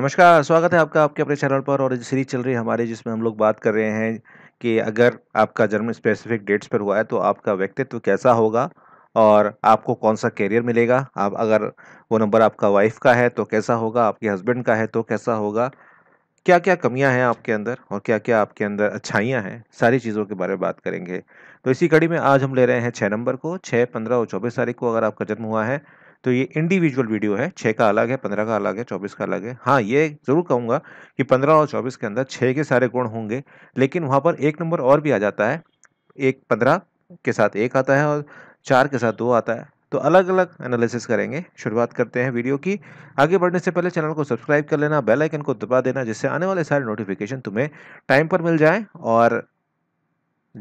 नमस्कार स्वागत है आपका आपके अपने चैनल पर और सीरीज चल रही है हमारी जिसमें हम लोग बात कर रहे हैं कि अगर आपका जन्म स्पेसिफिक डेट्स पर हुआ है तो आपका व्यक्तित्व कैसा होगा और आपको कौन सा कैरियर मिलेगा आप अगर वो नंबर आपका वाइफ का है तो कैसा होगा आपके हस्बैंड का है तो कैसा होगा क्या क्या कमियां हैं आपके अंदर और क्या क्या आपके अंदर अच्छाइयां हैं सारी चीज़ों के बारे में बात करेंगे तो इसी कड़ी में आज हम ले रहे हैं छः नंबर को छः पंद्रह और चौबीस तारीख को अगर आपका जन्म हुआ है तो ये इंडिविजुअल वीडियो है छः का अलग है पंद्रह का अलग है चौबीस का अलग है हाँ ये ज़रूर कहूँगा कि पंद्रह और चौबीस के अंदर छः के सारे गुण होंगे लेकिन वहाँ पर एक नंबर और भी आ जाता है एक पंद्रह के साथ एक आता है और चार के साथ दो आता है तो अलग अलग एनालिसिस करेंगे शुरुआत करते हैं वीडियो की आगे बढ़ने से पहले चैनल को सब्सक्राइब कर लेना बेल आइकन को दबा देना जिससे आने वाले सारे नोटिफिकेशन तुम्हें टाइम पर मिल जाए और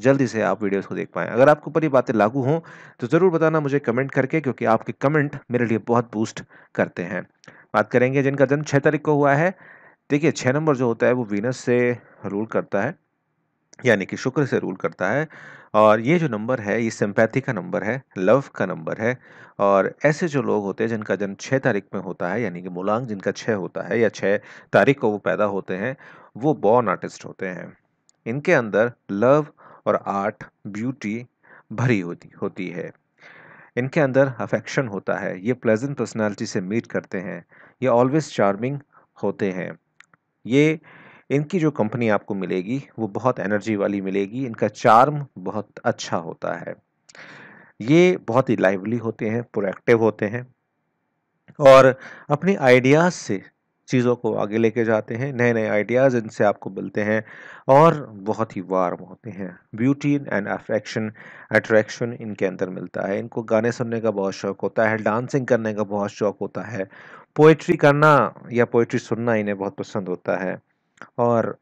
जल्दी से आप वीडियोस को देख पाएं अगर आपके ऊपर ये बातें लागू हों तो ज़रूर बताना मुझे कमेंट करके क्योंकि आपके कमेंट मेरे लिए बहुत बूस्ट करते हैं बात करेंगे जिनका जन्म छः तारीख को हुआ है देखिए छः नंबर जो होता है वो वीनस से रूल करता है यानी कि शुक्र से रूल करता है और ये जो नंबर है ये सिंपैथी का नंबर है लव का नंबर है और ऐसे जो लोग होते हैं जिनका जन्म छः तारीख में होता है यानी कि मूलांग जिनका छः होता है या छः तारीख को वो पैदा होते हैं वो बॉर्न आर्टिस्ट होते हैं इनके अंदर लव और आर्ट ब्यूटी भरी होती होती है इनके अंदर अफेक्शन होता है ये प्लेजेंट पर्सनालिटी से मीट करते हैं ये ऑलवेज चार्मिंग होते हैं ये इनकी जो कंपनी आपको मिलेगी वो बहुत एनर्जी वाली मिलेगी इनका चार्म बहुत अच्छा होता है ये बहुत ही लाइवली होते हैं प्रोएक्टिव होते हैं और अपने आइडियाज़ से चीज़ों को आगे लेके जाते हैं नए नए आइडियाज़ इनसे आपको मिलते हैं और बहुत ही वार्म होते हैं ब्यूटी एंड अफेक्शन अट्रैक्शन इनके अंदर मिलता है इनको गाने सुनने का बहुत शौक़ होता है डांसिंग करने का बहुत शौक़ होता है पोइट्री करना या पोइट्री सुनना इन्हें बहुत पसंद होता है और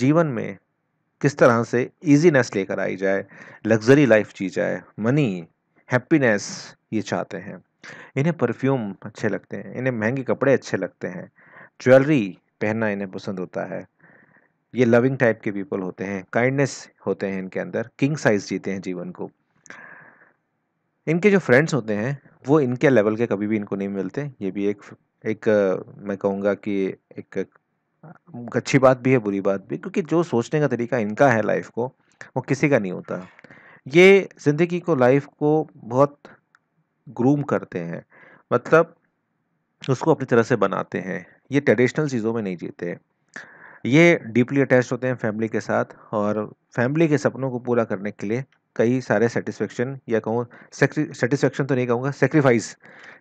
जीवन में किस तरह से ईजीनेस लेकर आई जाए लग्जरी लाइफ जी जाए मनी हैप्पीनेस ये चाहते हैं इन्हें परफ्यूम अच्छे लगते हैं इन्हें महंगे कपड़े अच्छे लगते हैं ज्वेलरी पहनना इन्हें पसंद होता है ये लविंग टाइप के पीपल होते हैं काइंडनेस होते हैं इनके अंदर किंग साइज जीते हैं जीवन को इनके जो फ्रेंड्स होते हैं वो इनके लेवल के कभी भी इनको नहीं मिलते ये भी एक एक मैं कहूँगा कि एक अच्छी बात भी है बुरी बात भी क्योंकि जो सोचने का तरीका इनका है लाइफ को वो किसी का नहीं होता ये ज़िंदगी को लाइफ को बहुत ग्रूम करते हैं मतलब उसको अपनी तरह से बनाते हैं ये ट्रेडिशनल चीज़ों में नहीं जीते ये डीपली अटैच होते हैं फैमिली के साथ और फैमिली के सपनों को पूरा करने के लिए कई सारे सेटिस्फेक्शन या कहूँ सेटिस्फेक्शन तो नहीं कहूँगा सेक्रीफाइस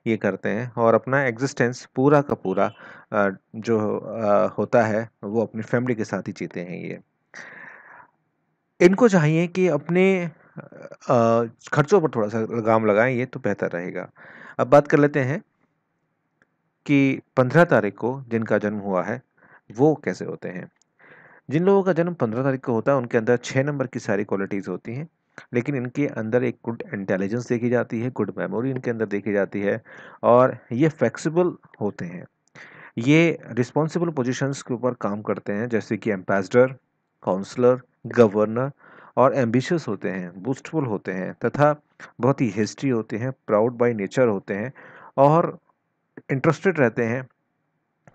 ये करते हैं और अपना एग्जिस्टेंस पूरा का पूरा जो होता है वो अपनी फैमिली के साथ ही जीते हैं ये इनको चाहिए कि अपने खर्चों पर थोड़ा सा लगाम लगाएं ये तो बेहतर रहेगा अब बात कर लेते हैं कि पंद्रह तारीख को जिनका जन्म हुआ है वो कैसे होते हैं जिन लोगों का जन्म पंद्रह तारीख को होता है उनके अंदर छः नंबर की सारी क्वालिटीज़ होती हैं लेकिन इनके अंदर एक गुड इंटेलिजेंस देखी जाती है गुड मेमोरी इनके अंदर देखी जाती है और ये फ्लेक्सिबल होते हैं ये रिस्पॉन्सिबल पोजिशंस के ऊपर काम करते हैं जैसे कि एम्बेसडर काउंसलर गवर्नर और एम्बिशियस होते हैं बूस्टफुल होते हैं तथा बहुत ही हिस्ट्री होते हैं प्राउड बाई नेचर होते हैं और इंटरेस्टेड रहते हैं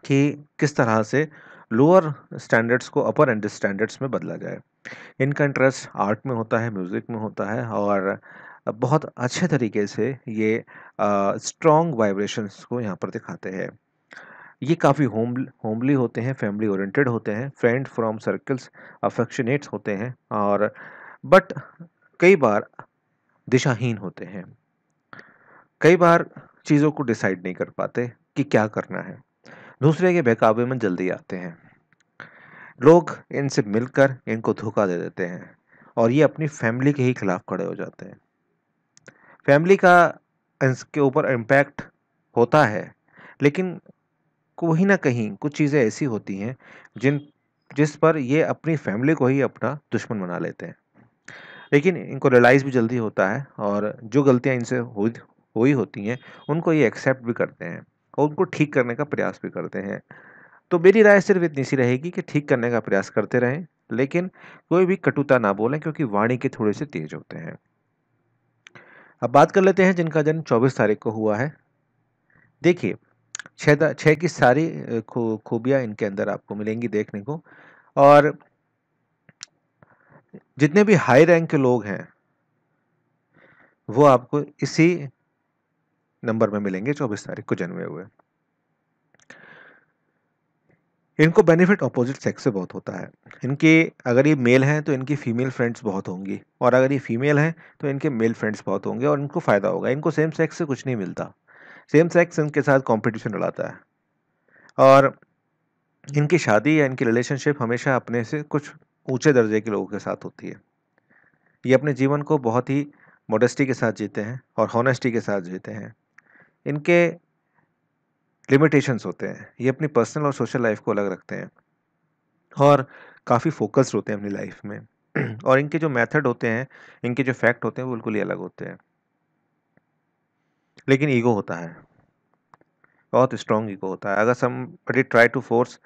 कि किस तरह से लोअर स्टैंडर्ड्स को अपर एंड स्टैंडर्ड्स में बदला जाए इनका इंटरेस्ट आर्ट में होता है म्यूज़िक में होता है और बहुत अच्छे तरीके से ये स्ट्रॉन्ग वाइब्रेशंस को यहाँ पर दिखाते हैं ये काफ़ी होम होमली होते हैं फैमिली ओरिएंटेड होते हैं फ्रेंड फ्रॉम सर्कल्स अफेक्शनेट्स होते हैं और बट कई बार दिशाहीन होते हैं कई बार चीज़ों को डिसाइड नहीं कर पाते कि क्या करना है दूसरे के बहकावे में जल्दी आते हैं लोग इनसे मिलकर इनको धोखा दे देते हैं और ये अपनी फैमिली के ही खिलाफ खड़े हो जाते हैं फैमिली का इसके ऊपर इम्पैक्ट होता है लेकिन कहीं ना कहीं कुछ चीज़ें ऐसी होती हैं जिन जिस पर ये अपनी फैमिली को ही अपना दुश्मन बना लेते हैं लेकिन इनको रियलाइज़ भी जल्दी होता है और जो गलतियाँ इनसे हुई होती हैं उनको ये एक्सेप्ट भी करते हैं और उनको ठीक करने का प्रयास भी करते हैं तो मेरी राय सिर्फ इतनी सी रहेगी कि ठीक करने का प्रयास करते रहें लेकिन कोई भी कटुता ना बोलें क्योंकि वाणी के थोड़े से तेज होते हैं अब बात कर लेते हैं जिनका जन्म चौबीस तारीख को हुआ है देखिए छः छः की सारी खू खूबियाँ इनके अंदर आपको मिलेंगी देखने को और जितने भी हाई रैंक के लोग हैं वो आपको इसी नंबर में मिलेंगे चौबीस तारीख को जन्मे हुए इनको बेनिफिट अपोजिट सेक्स से बहुत होता है इनके अगर ये मेल हैं तो इनकी फीमेल फ्रेंड्स बहुत होंगी और अगर ये फीमेल हैं तो इनके मेल फ्रेंड्स बहुत होंगे और इनको फ़ायदा होगा इनको सेम सेक्स से कुछ नहीं मिलता सेम सेक्स इनके साथ कंपटीशन लड़ाता है और इनकी शादी या इनकी रिलेशनशिप हमेशा अपने से कुछ ऊँचे दर्जे के लोगों के साथ होती है ये अपने जीवन को बहुत ही मोडेस्टी के साथ जीते हैं और हॉनेस्टी के साथ जीते हैं इनके लिमिटेशंस होते हैं ये अपनी पर्सनल और सोशल लाइफ को अलग रखते हैं और काफ़ी फोकस्ड होते हैं अपनी लाइफ में और इनके जो मेथड होते हैं इनके जो फैक्ट होते हैं वो बिल्कुल ही अलग होते हैं लेकिन ईगो होता है बहुत स्ट्रॉन्ग ईगो होता है अगर somebody try to force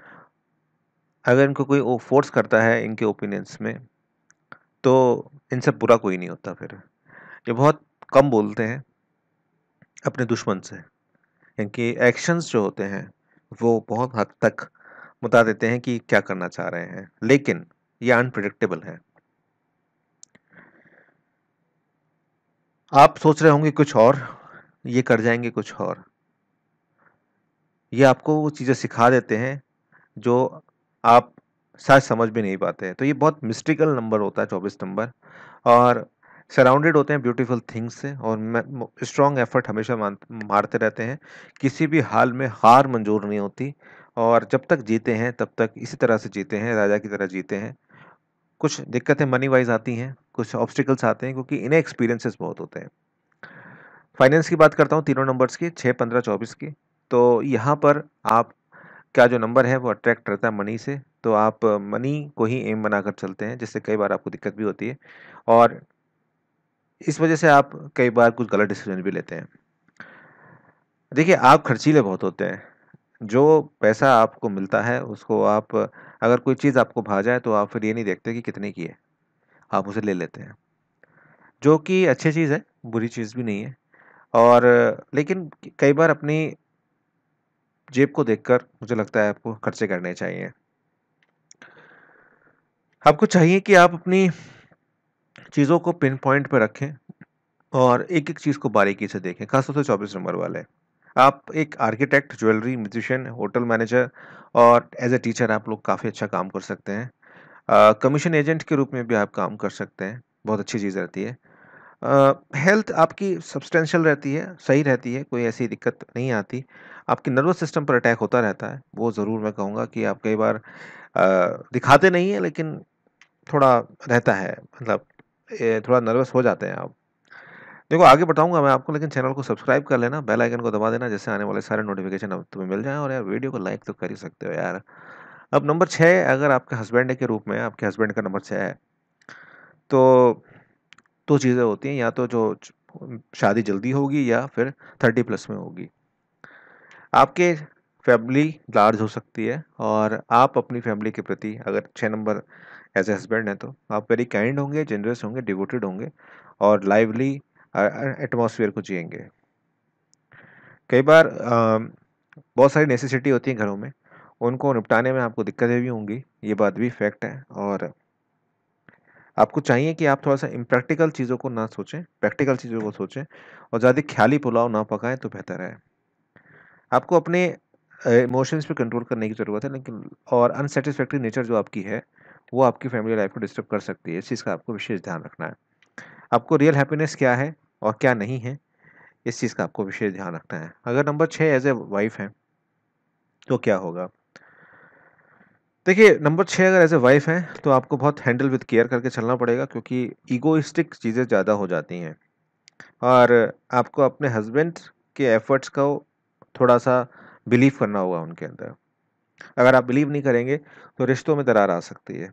अगर इनको कोई फोर्स करता है इनके ओपिनियंस में तो इनसे बुरा कोई नहीं होता फिर ये बहुत कम बोलते हैं अपने दुश्मन से यानी एक्शंस जो होते हैं वो बहुत हद तक बता देते हैं कि क्या करना चाह रहे हैं लेकिन ये अनप्रडिक्टेबल है आप सोच रहे होंगे कुछ और ये कर जाएंगे कुछ और ये आपको वो चीज़ें सिखा देते हैं जो आप शायद समझ भी नहीं पाते तो ये बहुत मिस्टिकल नंबर होता है चौबीस नंबर और सराउंडेड होते हैं ब्यूटीफुल थिंग्स से और स्ट्रॉन्ग एफर्ट हमेशा मारते रहते हैं किसी भी हाल में हार मंजूर नहीं होती और जब तक जीते हैं तब तक इसी तरह से जीते हैं राजा की तरह जीते हैं कुछ दिक्कतें मनी वाइज आती हैं कुछ ऑब्स्टिकल्स आते हैं क्योंकि इन्हें एक्सपीरियंसेस बहुत होते हैं फाइनेंस की बात करता हूँ तीनों नंबर्स की छः पंद्रह चौबीस की तो यहाँ पर आप क्या जो नंबर है वो अट्रैक्ट रहता है मनी से तो आप मनी को ही एम बनाकर चलते हैं जिससे कई बार आपको दिक्कत भी होती है और इस वजह से आप कई बार कुछ गलत डिसीजन भी लेते हैं देखिए आप खर्चीले बहुत होते हैं जो पैसा आपको मिलता है उसको आप अगर कोई चीज़ आपको भा जाए तो आप फिर ये नहीं देखते कि कितने की है आप उसे ले लेते हैं जो कि अच्छी चीज़ है बुरी चीज़ भी नहीं है और लेकिन कई बार अपनी जेब को देखकर मुझे लगता है आपको खर्चे करने चाहिए आपको चाहिए कि आप अपनी चीज़ों को पिन पॉइंट पर रखें और एक एक चीज़ को बारीकी से देखें खासतौर से चौबीस नंबर वाले आप एक architect jewellery musician hotel manager और एज ए टीचर आप लोग काफ़ी अच्छा काम कर सकते हैं कमीशन एजेंट के रूप में भी आप काम कर सकते हैं बहुत अच्छी चीज़ रहती है हेल्थ uh, आपकी सब्सटेंशियल रहती है सही रहती है कोई ऐसी दिक्कत नहीं आती आपकी नर्वस सिस्टम पर अटैक होता रहता है वो ज़रूर मैं कहूँगा कि आप कई बार uh, दिखाते नहीं हैं लेकिन थोड़ा रहता है मतलब थोड़ा नर्वस हो जाते हैं आप देखो आगे बताऊंगा मैं आपको लेकिन चैनल को सब्सक्राइब कर लेना बेल आइकन को दबा देना जिससे आने वाले सारे नोटिफिकेशन अब तुम्हें मिल जाए और यार वीडियो को लाइक तो कर ही सकते हो यार अब नंबर छः अगर आपके हस्बैंड के रूप में आपके हस्बैंड का नंबर छः है तो दो चीज़ें होती हैं या तो जो शादी जल्दी होगी या फिर थर्टी प्लस में होगी आपके फैमिली लार्ज हो सकती है और आप अपनी फैमिली के प्रति अगर छः नंबर एज ए हस्बैंड हैं तो आप वेरी काइंड होंगे जेनरस होंगे डिवोटेड होंगे और लाइवली एटमोसफियर को जियेंगे कई बार बहुत सारी नेसेसिटी होती है घरों में उनको निपटाने में आपको दिक्कतें भी होंगी ये बात भी फैक्ट है और आपको चाहिए कि आप थोड़ा सा इम्प्रैक्टिकल चीज़ों को ना सोचें प्रैक्टिकल चीज़ों को सोचें और ज़्यादा ख्याली पुलाव ना पकाएं तो बेहतर है आपको अपने इमोशंस पे कंट्रोल करने की ज़रूरत है लेकिन और अनसेटिस्फैक्ट्री नेचर जो आपकी है वो आपकी फैमिली लाइफ को डिस्टर्ब कर सकती है इस चीज़ का आपको विशेष ध्यान रखना है आपको रियल हैप्पीनेस क्या है और क्या नहीं है इस चीज़ का आपको विशेष ध्यान रखना है अगर नंबर छः एज ए वाइफ हैं तो क्या होगा देखिए नंबर छः अगर एज ए वाइफ हैं तो आपको बहुत हैंडल विद केयर करके चलना पड़ेगा क्योंकि ईगोइस्टिक चीज़ें ज़्यादा हो जाती हैं और आपको अपने हस्बैंड के एफर्ट्स को थोड़ा सा बिलीव करना होगा उनके अंदर अगर आप बिलीव नहीं करेंगे तो रिश्तों में दरार आ सकती है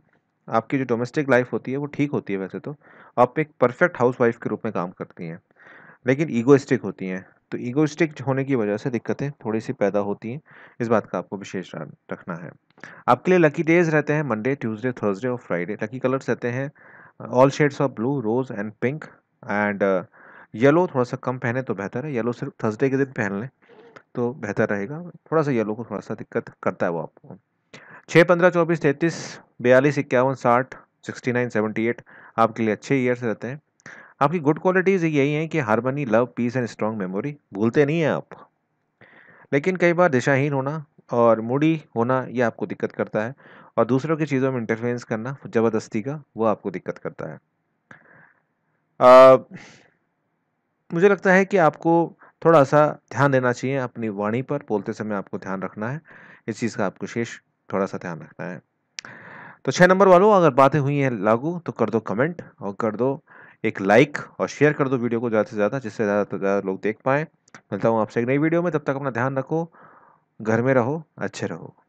आपकी जो डोमेस्टिक लाइफ होती है वो ठीक होती है वैसे तो आप एक परफेक्ट हाउस वाइफ के रूप में काम करती हैं लेकिन ईगोइस्टिक होती हैं तो ईगोइस्टिक होने की वजह से दिक्कतें थोड़ी सी पैदा होती हैं इस बात का आपको विशेष ध्यान रखना है आपके लिए लकी डेज रहते हैं मंडे ट्यूसडे थर्सडे और फ्राइडे लकी कलर्स रहते हैं all shades of blue rose and pink and yellow थोड़ा सा कम पहने तो बेहतर है येलो सिर्फ थर्सडे के दिन पहन लें तो बेहतर रहेगा थोड़ा सा येलो को थोड़ा सा दिक्कत करता है वो आपको छः पंद्रह चौबीस तैंतीस बयालीस इक्यावन साठ सिक्सटी नाइन सेवेंटी एट आपके लिए अच्छे ईयर्स रहते हैं आपकी गुड क्वालिटीज़ यही हैं कि harmony love peace and strong memory भूलते नहीं हैं आप लेकिन कई बार दिशाहीन होना और मूडी होना यह आपको दिक्कत करता है और दूसरों की चीज़ों में इंटरफेरेंस करना ज़बरदस्ती का वो आपको दिक्कत करता है आ, मुझे लगता है कि आपको थोड़ा सा ध्यान देना चाहिए अपनी वाणी पर बोलते समय आपको ध्यान रखना है इस चीज़ का आपको शेष थोड़ा सा ध्यान रखना है तो छः नंबर वालों अगर बातें हुई हैं लागू तो कर दो कमेंट और कर दो एक लाइक और शेयर कर दो वीडियो को ज़्यादा से ज़्यादा जिससे ज़्यादा से ज़्यादा लोग देख पाएँ मिलता हूँ आपसे एक नई वीडियो में तब तक अपना ध्यान रखो घर में रहो अच्छे रहो